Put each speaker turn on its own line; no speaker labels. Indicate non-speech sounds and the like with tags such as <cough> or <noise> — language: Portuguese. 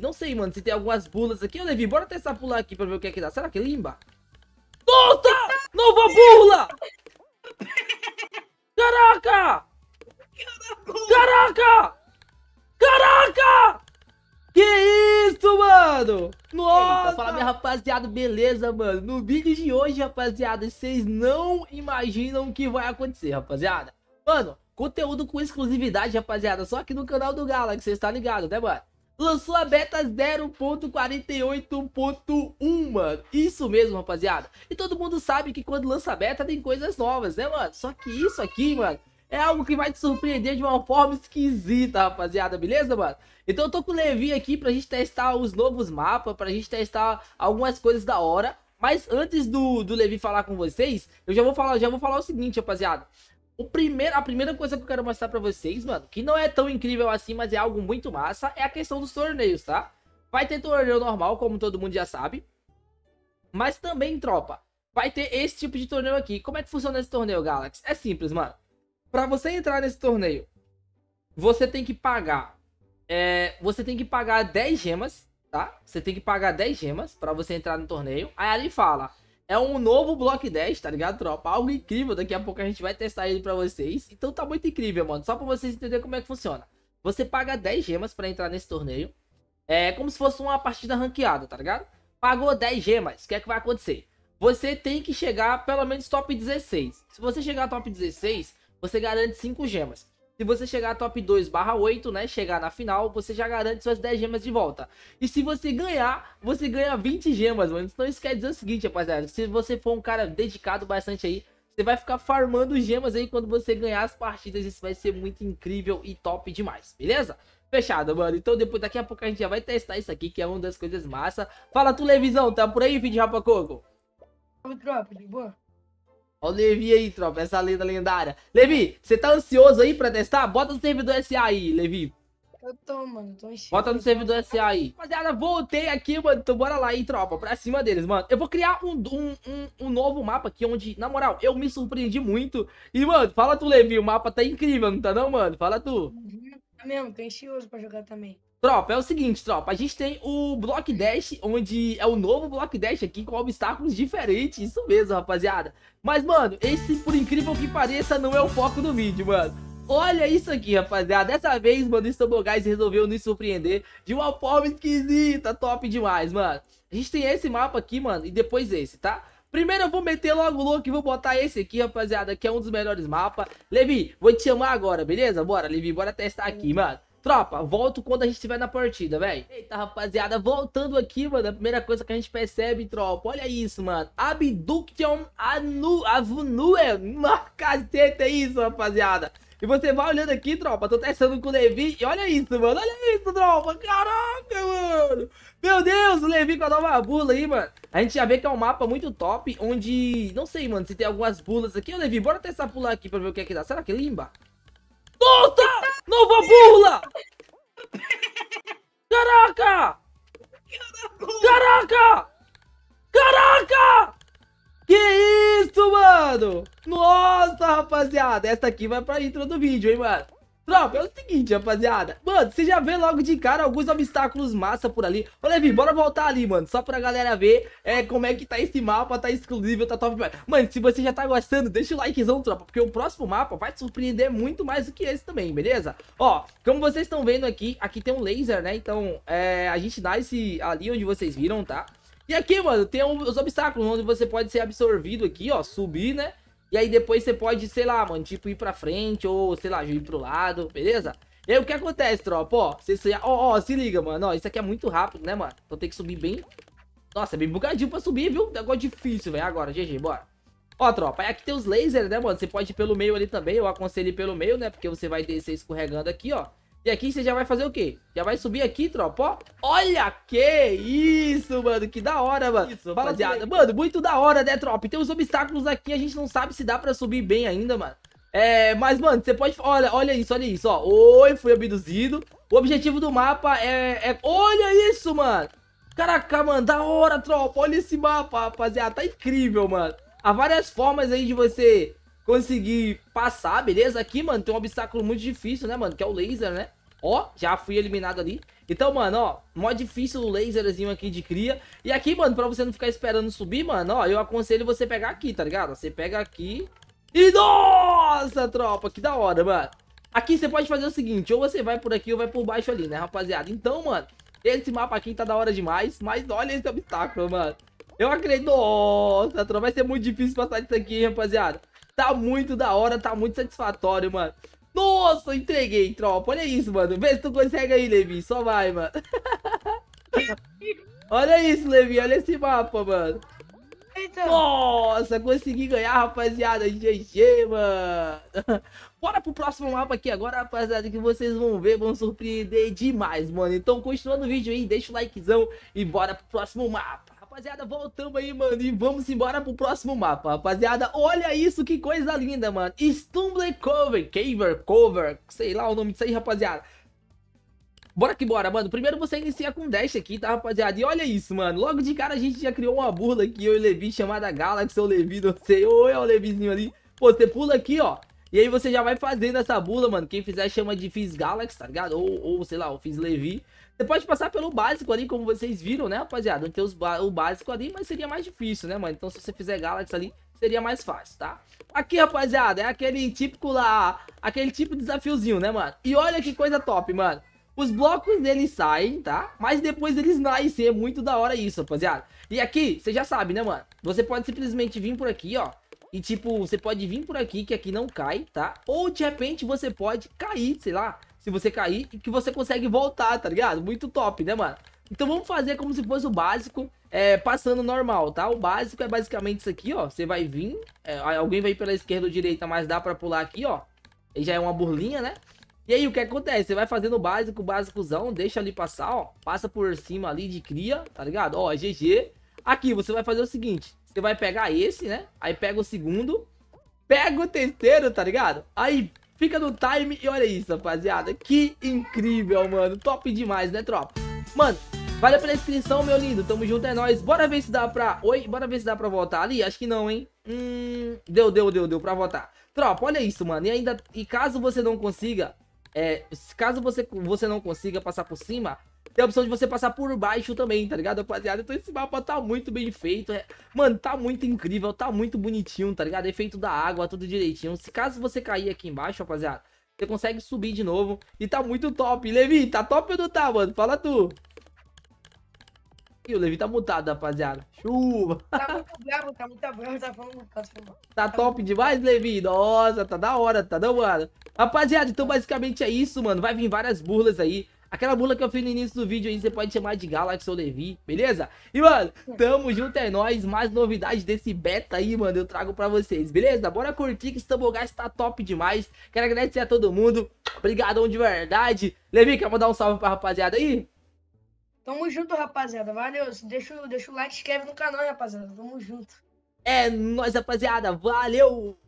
Não sei, mano, se tem algumas bulas aqui. Ô, Levi, bora testar pular aqui pra ver o que é que dá. Será que limba? Nossa! Nova bula! Caraca! Caraca! Caraca! Que isso, mano? Nossa! Fala, minha rapaziada, beleza, mano? No vídeo de hoje, rapaziada, vocês não imaginam o que vai acontecer, rapaziada. Mano, conteúdo com exclusividade, rapaziada, só aqui no canal do Galaxy, vocês tá ligado, né, mano? lançou a beta 0.48.1, mano. Isso mesmo, rapaziada. E todo mundo sabe que quando lança a beta tem coisas novas, né, mano? Só que isso aqui, mano, é algo que vai te surpreender de uma forma esquisita, rapaziada, beleza, mano? Então eu tô com o Levi aqui pra gente testar os novos mapas, pra gente testar algumas coisas da hora. Mas antes do, do Levi falar com vocês, eu já vou falar, já vou falar o seguinte, rapaziada. O primeiro, a primeira coisa que eu quero mostrar pra vocês, mano, que não é tão incrível assim, mas é algo muito massa, é a questão dos torneios, tá? Vai ter torneio normal, como todo mundo já sabe. Mas também, tropa, vai ter esse tipo de torneio aqui. Como é que funciona esse torneio, Galaxy? É simples, mano. Pra você entrar nesse torneio, você tem que pagar... É, você tem que pagar 10 gemas, tá? Você tem que pagar 10 gemas pra você entrar no torneio. Aí ali fala... É um novo Block 10, tá ligado, tropa? Algo incrível, daqui a pouco a gente vai testar ele pra vocês. Então tá muito incrível, mano. Só pra vocês entenderem como é que funciona. Você paga 10 gemas pra entrar nesse torneio. É como se fosse uma partida ranqueada, tá ligado? Pagou 10 gemas, o que é que vai acontecer? Você tem que chegar pelo menos top 16. Se você chegar top 16, você garante 5 gemas. Se você chegar a top 2 barra 8, né? Chegar na final, você já garante suas 10 gemas de volta. E se você ganhar, você ganha 20 gemas, mano. Então isso quer dizer o seguinte, rapaziada. Se você for um cara dedicado bastante aí, você vai ficar farmando gemas aí quando você ganhar as partidas. Isso vai ser muito incrível e top demais, beleza? Fechado, mano. Então depois daqui a pouco a gente já vai testar isso aqui, que é uma das coisas massa. Fala tu, Levisão, tá por aí, vídeo coco? Salve, tropa, de boa? Olha o Levi aí, tropa, essa lenda lendária. Levi, você tá ansioso aí pra testar? Bota no servidor SA aí, Levi. Eu tô, mano, tô enchendo. Bota no servidor SA aí. Rapaziada, voltei aqui, mano. Então bora lá aí, tropa, pra cima deles, mano. Eu vou criar um, um, um, um novo mapa aqui, onde, na moral, eu me surpreendi muito. E, mano, fala tu, Levi, o mapa tá incrível, não tá não, mano? Fala tu. Uhum. tá mesmo, tô ansioso pra jogar também. Tropa, é o seguinte, tropa, a gente tem o Block Dash, onde é o novo Block Dash aqui com obstáculos diferentes, isso mesmo, rapaziada. Mas, mano, esse, por incrível que pareça, não é o foco do vídeo, mano. Olha isso aqui, rapaziada, dessa vez, mano, o Stumble resolveu nos surpreender de uma forma esquisita, top demais, mano. A gente tem esse mapa aqui, mano, e depois esse, tá? Primeiro eu vou meter logo louco e vou botar esse aqui, rapaziada, que é um dos melhores mapas. Levi, vou te chamar agora, beleza? Bora, Levi, bora testar aqui, mano. Tropa, volto quando a gente estiver na partida, velho. Eita, rapaziada, voltando aqui, mano, a primeira coisa que a gente percebe, tropa, olha isso, mano. Abduction Anu... é Uma caceta é isso, rapaziada. E você vai olhando aqui, tropa, tô testando com o Levi e olha isso, mano, olha isso, tropa, caraca, mano. Meu Deus, o Levi com a nova bula aí, mano. A gente já vê que é um mapa muito top, onde, não sei, mano, se tem algumas bulas aqui. Ô, Levi, bora testar pular aqui pra ver o que é que dá. Será que limba? Nossa, Nova burla! Caraca! Caraca! Caraca! Que isso, mano? Nossa, rapaziada! Essa aqui vai pra intro do vídeo, hein, mano? Tropa, é o seguinte, rapaziada. Mano, você já vê logo de cara alguns obstáculos massa por ali. Ô, Levi, bora voltar ali, mano. Só pra galera ver é, como é que tá esse mapa. Tá exclusivo, tá top Mano, se você já tá gostando, deixa o likezão, tropa. Porque o próximo mapa vai te surpreender muito mais do que esse também, beleza? Ó, como vocês estão vendo aqui, aqui tem um laser, né? Então, é, a gente dá esse ali onde vocês viram, tá? E aqui, mano, tem um, os obstáculos onde você pode ser absorvido aqui, ó. Subir, né? E aí depois você pode, sei lá, mano, tipo, ir pra frente ou, sei lá, ir pro lado, beleza? E aí o que acontece, tropa? Ó, você, você, ó, ó, se liga, mano. Ó, isso aqui é muito rápido, né, mano? Então tem que subir bem... Nossa, é bem bugadinho pra subir, viu? Negócio difícil, velho. Agora, GG, bora. Ó, tropa, aqui tem os lasers, né, mano? Você pode ir pelo meio ali também. Eu aconselho ir pelo meio, né? Porque você vai descer escorregando aqui, ó. E aqui você já vai fazer o quê? Já vai subir aqui, tropa, ó. Olha que isso, mano. Que da hora, mano. Isso, rapaziada. Mano, muito da hora, né, tropa? Tem os obstáculos aqui, a gente não sabe se dá pra subir bem ainda, mano. É, mas, mano, você pode... Olha, olha isso, olha isso, ó. Oi, fui abduzido. O objetivo do mapa é... é... Olha isso, mano. Caraca, mano, da hora, tropa. Olha esse mapa, rapaziada. Tá incrível, mano. Há várias formas aí de você Consegui passar, beleza? Aqui, mano, tem um obstáculo muito difícil, né, mano? Que é o laser, né? Ó, já fui eliminado ali. Então, mano, ó, mó difícil o laserzinho aqui de cria. E aqui, mano, pra você não ficar esperando subir, mano, ó, eu aconselho você pegar aqui, tá ligado? Você pega aqui. E nossa, tropa, que da hora, mano. Aqui você pode fazer o seguinte, ou você vai por aqui ou vai por baixo ali, né, rapaziada? Então, mano, esse mapa aqui tá da hora demais, mas olha esse obstáculo, mano. Eu acredito, nossa, tropa, vai ser muito difícil passar isso aqui, hein, rapaziada. Tá muito da hora, tá muito satisfatório, mano. Nossa, entreguei, tropa. Olha isso, mano. Vê se tu consegue aí, Levi. Só vai, mano. <laughs> olha isso, Levi. Olha esse mapa, mano. Nossa, consegui ganhar, rapaziada. GG, mano. <laughs> Bora pro próximo mapa aqui agora, rapaziada, que vocês vão ver, vão surpreender demais, mano. Então, continuando o vídeo aí, deixa o likezão e bora pro próximo mapa rapaziada, voltamos aí, mano, e vamos embora pro próximo mapa, rapaziada. Olha isso, que coisa linda, mano. Stumble Cover, Caver, Cover, sei lá o nome disso aí, rapaziada. Bora que bora, mano. Primeiro você inicia com dash aqui, tá, rapaziada? E olha isso, mano. Logo de cara a gente já criou uma burla aqui, eu e Levi, chamada Galaxy, ou Levi, não sei. Ou é o Levizinho ali. Pô, você pula aqui, ó. E aí você já vai fazendo essa bula, mano. Quem fizer chama de Fiz Galaxy, tá ligado? Ou, ou sei lá, o Fiz Levi. Você pode passar pelo básico ali, como vocês viram, né, rapaziada? Tem os o básico ali, mas seria mais difícil, né, mano? Então, se você fizer Galaxy ali, seria mais fácil, tá? Aqui, rapaziada, é aquele típico lá... Aquele tipo de desafiozinho, né, mano? E olha que coisa top, mano. Os blocos deles saem, tá? Mas depois eles nascem. É muito da hora isso, rapaziada. E aqui, você já sabe, né, mano? Você pode simplesmente vir por aqui, ó. E, tipo, você pode vir por aqui, que aqui não cai, tá? Ou, de repente, você pode cair, sei lá se você cair, e que você consegue voltar, tá ligado? Muito top, né, mano? Então vamos fazer como se fosse o básico, é, passando normal, tá? O básico é basicamente isso aqui, ó. Você vai vir, é, alguém vai pela esquerda ou direita, mas dá pra pular aqui, ó. Ele já é uma burlinha, né? E aí, o que acontece? Você vai fazendo o básico, o básicozão, deixa ali passar, ó. Passa por cima ali de cria, tá ligado? Ó, GG. Aqui, você vai fazer o seguinte. Você vai pegar esse, né? Aí pega o segundo. Pega o terceiro, tá ligado? Aí Fica no time e olha isso, rapaziada. Que incrível, mano. Top demais, né, tropa? Mano, valeu pela inscrição, meu lindo. Tamo junto, é nóis. Bora ver se dá pra... Oi, bora ver se dá pra voltar ali? Acho que não, hein? Hum... Deu, deu, deu, deu pra voltar. Tropa, olha isso, mano. E ainda... E caso você não consiga... É, caso você, você não consiga passar por cima, tem a opção de você passar por baixo também, tá ligado, rapaziada? Então esse mapa tá muito bem feito, é... mano, tá muito incrível, tá muito bonitinho, tá ligado? Efeito da água, tudo direitinho. Se caso você cair aqui embaixo, rapaziada, você consegue subir de novo e tá muito top. Levi, tá top ou não tá, mano? Fala tu. Ih, o Levi tá mutado, rapaziada. Chuva. Tá muito bravo, tá muito bravo, tá falando tá, tá top demais, Levi? Nossa, tá da hora, tá da hora. Rapaziada, então basicamente é isso, mano. Vai vir várias burlas aí. Aquela bula que eu fiz no início do vídeo aí, você pode chamar de Galaxy ou Levi, beleza? E, mano, tamo junto, é nóis. Mais novidades desse beta aí, mano, eu trago pra vocês, beleza? Bora curtir que esse tambogás tá top demais. Quero agradecer a todo mundo. Obrigadão de verdade. Levi, quer mandar um salve pra rapaziada aí? Tamo junto, rapaziada. Valeu. Deixa, deixa o like, inscreve no canal, rapaziada. Tamo junto. É nóis, rapaziada. Valeu!